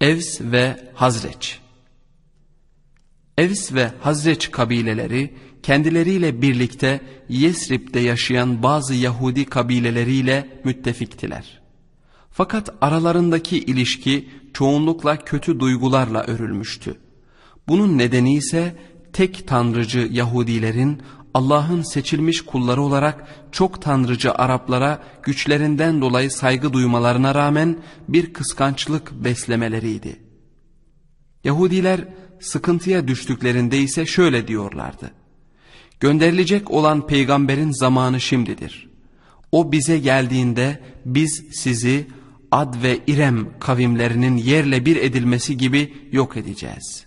Evs ve Hazreç Evs ve Hazreç kabileleri kendileriyle birlikte Yesrib'de yaşayan bazı Yahudi kabileleriyle müttefiktiler. Fakat aralarındaki ilişki çoğunlukla kötü duygularla örülmüştü. Bunun nedeni ise tek tanrıcı Yahudilerin Allah'ın seçilmiş kulları olarak çok tanrıcı Araplara güçlerinden dolayı saygı duymalarına rağmen bir kıskançlık beslemeleriydi. Yahudiler sıkıntıya düştüklerinde ise şöyle diyorlardı. Gönderilecek olan peygamberin zamanı şimdidir. O bize geldiğinde biz sizi Ad ve İrem kavimlerinin yerle bir edilmesi gibi yok edeceğiz.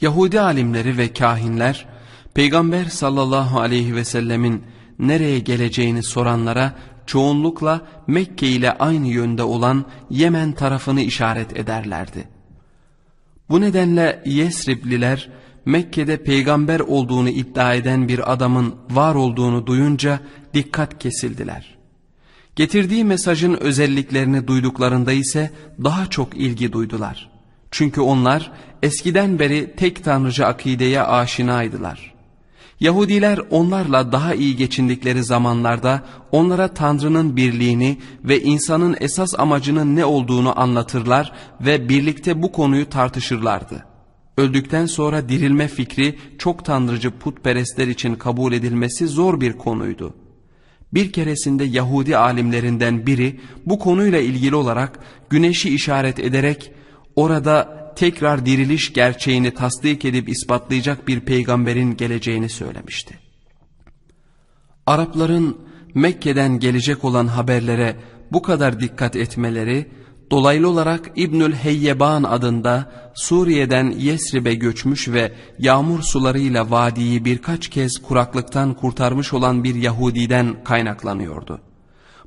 Yahudi alimleri ve kahinler Peygamber sallallahu aleyhi ve sellemin nereye geleceğini soranlara çoğunlukla Mekke ile aynı yönde olan Yemen tarafını işaret ederlerdi. Bu nedenle Yesribliler Mekke'de peygamber olduğunu iddia eden bir adamın var olduğunu duyunca dikkat kesildiler. Getirdiği mesajın özelliklerini duyduklarında ise daha çok ilgi duydular. Çünkü onlar eskiden beri tek tanrıcı akideye aşinaydılar.'' Yahudiler onlarla daha iyi geçindikleri zamanlarda onlara Tanrı'nın birliğini ve insanın esas amacının ne olduğunu anlatırlar ve birlikte bu konuyu tartışırlardı. Öldükten sonra dirilme fikri çok tanrıcı putperestler için kabul edilmesi zor bir konuydu. Bir keresinde Yahudi alimlerinden biri bu konuyla ilgili olarak güneşi işaret ederek orada tekrar diriliş gerçeğini tasdik edip ispatlayacak bir peygamberin geleceğini söylemişti. Arapların Mekke'den gelecek olan haberlere bu kadar dikkat etmeleri, dolaylı olarak İbnül Heyyeban adında Suriye'den Yesrib'e göçmüş ve yağmur sularıyla vadiyi birkaç kez kuraklıktan kurtarmış olan bir Yahudi'den kaynaklanıyordu.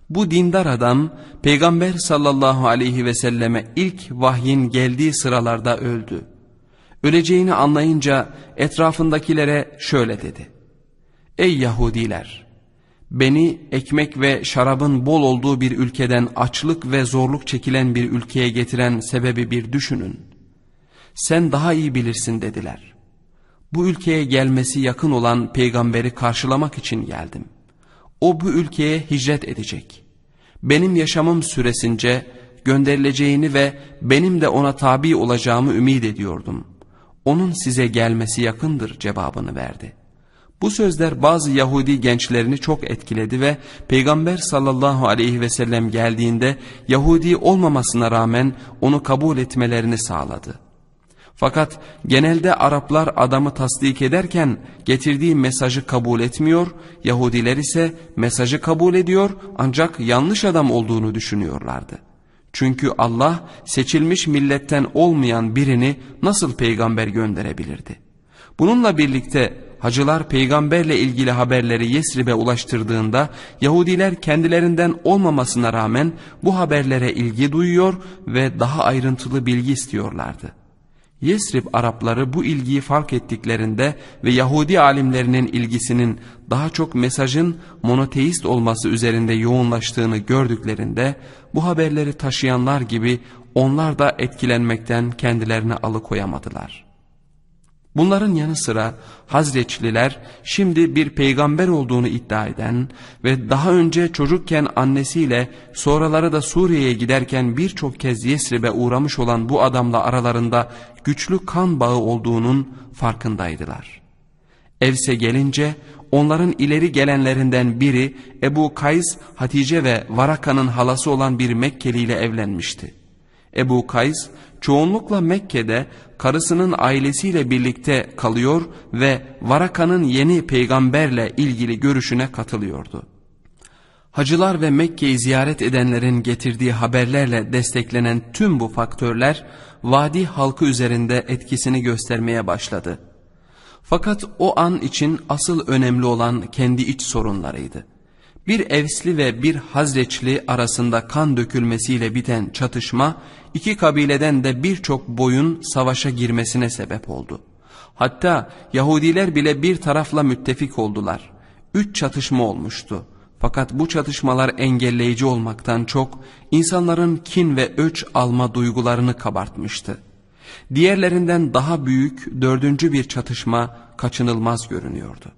Bu dindar adam peygamber sallallahu aleyhi ve selleme ilk vahyin geldiği sıralarda öldü. Öleceğini anlayınca etrafındakilere şöyle dedi. Ey Yahudiler! Beni ekmek ve şarabın bol olduğu bir ülkeden açlık ve zorluk çekilen bir ülkeye getiren sebebi bir düşünün. Sen daha iyi bilirsin dediler. Bu ülkeye gelmesi yakın olan peygamberi karşılamak için geldim.'' O bu ülkeye hicret edecek. Benim yaşamım süresince gönderileceğini ve benim de ona tabi olacağımı ümit ediyordum. Onun size gelmesi yakındır cevabını verdi. Bu sözler bazı Yahudi gençlerini çok etkiledi ve Peygamber sallallahu aleyhi ve sellem geldiğinde Yahudi olmamasına rağmen onu kabul etmelerini sağladı.'' Fakat genelde Araplar adamı tasdik ederken getirdiği mesajı kabul etmiyor, Yahudiler ise mesajı kabul ediyor ancak yanlış adam olduğunu düşünüyorlardı. Çünkü Allah seçilmiş milletten olmayan birini nasıl peygamber gönderebilirdi? Bununla birlikte hacılar peygamberle ilgili haberleri Yesrib'e ulaştırdığında Yahudiler kendilerinden olmamasına rağmen bu haberlere ilgi duyuyor ve daha ayrıntılı bilgi istiyorlardı. Yesrib Arapları bu ilgiyi fark ettiklerinde ve Yahudi alimlerinin ilgisinin daha çok mesajın monoteist olması üzerinde yoğunlaştığını gördüklerinde bu haberleri taşıyanlar gibi onlar da etkilenmekten kendilerini alıkoyamadılar.'' Bunların yanı sıra Hazreçliler şimdi bir peygamber olduğunu iddia eden ve daha önce çocukken annesiyle sonraları da Suriye'ye giderken birçok kez Yesrib'e uğramış olan bu adamla aralarında güçlü kan bağı olduğunun farkındaydılar. Evse gelince onların ileri gelenlerinden biri Ebu Kays Hatice ve Varaka'nın halası olan bir Mekkeli ile evlenmişti. Ebu Kays çoğunlukla Mekke'de karısının ailesiyle birlikte kalıyor ve Varaka'nın yeni peygamberle ilgili görüşüne katılıyordu. Hacılar ve Mekke'yi ziyaret edenlerin getirdiği haberlerle desteklenen tüm bu faktörler vadi halkı üzerinde etkisini göstermeye başladı. Fakat o an için asıl önemli olan kendi iç sorunlarıydı bir Evsli ve bir Hazreçli arasında kan dökülmesiyle biten çatışma iki kabileden de birçok boyun savaşa girmesine sebep oldu. Hatta Yahudiler bile bir tarafla müttefik oldular. Üç çatışma olmuştu. Fakat bu çatışmalar engelleyici olmaktan çok insanların kin ve öç alma duygularını kabartmıştı. Diğerlerinden daha büyük dördüncü bir çatışma kaçınılmaz görünüyordu.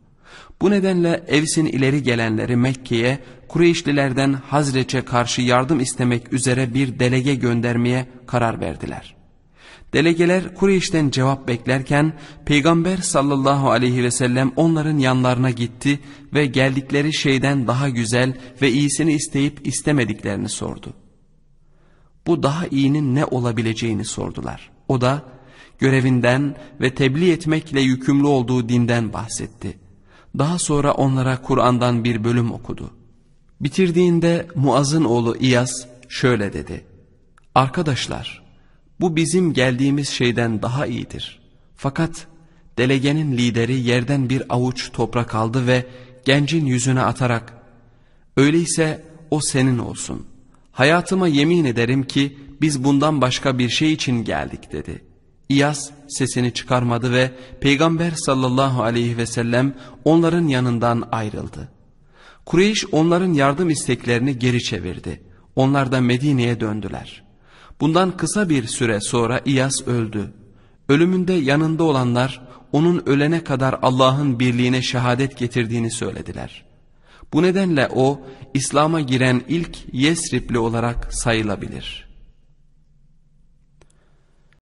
Bu nedenle Evs'in ileri gelenleri Mekke'ye Kureyşlilerden Hazreç'e karşı yardım istemek üzere bir delege göndermeye karar verdiler. Delegeler Kureyş'ten cevap beklerken Peygamber sallallahu aleyhi ve sellem onların yanlarına gitti ve geldikleri şeyden daha güzel ve iyisini isteyip istemediklerini sordu. Bu daha iyinin ne olabileceğini sordular. O da görevinden ve tebliğ etmekle yükümlü olduğu dinden bahsetti.'' Daha sonra onlara Kur'an'dan bir bölüm okudu. Bitirdiğinde Muaz'ın oğlu İyas şöyle dedi. Arkadaşlar bu bizim geldiğimiz şeyden daha iyidir. Fakat delegenin lideri yerden bir avuç toprak aldı ve gencin yüzüne atarak öyleyse o senin olsun. Hayatıma yemin ederim ki biz bundan başka bir şey için geldik dedi.'' İyas sesini çıkarmadı ve Peygamber sallallahu aleyhi ve sellem onların yanından ayrıldı. Kureyş onların yardım isteklerini geri çevirdi. Onlar da Medine'ye döndüler. Bundan kısa bir süre sonra İyas öldü. Ölümünde yanında olanlar onun ölene kadar Allah'ın birliğine şehadet getirdiğini söylediler. Bu nedenle o İslam'a giren ilk Yesripli olarak sayılabilir.''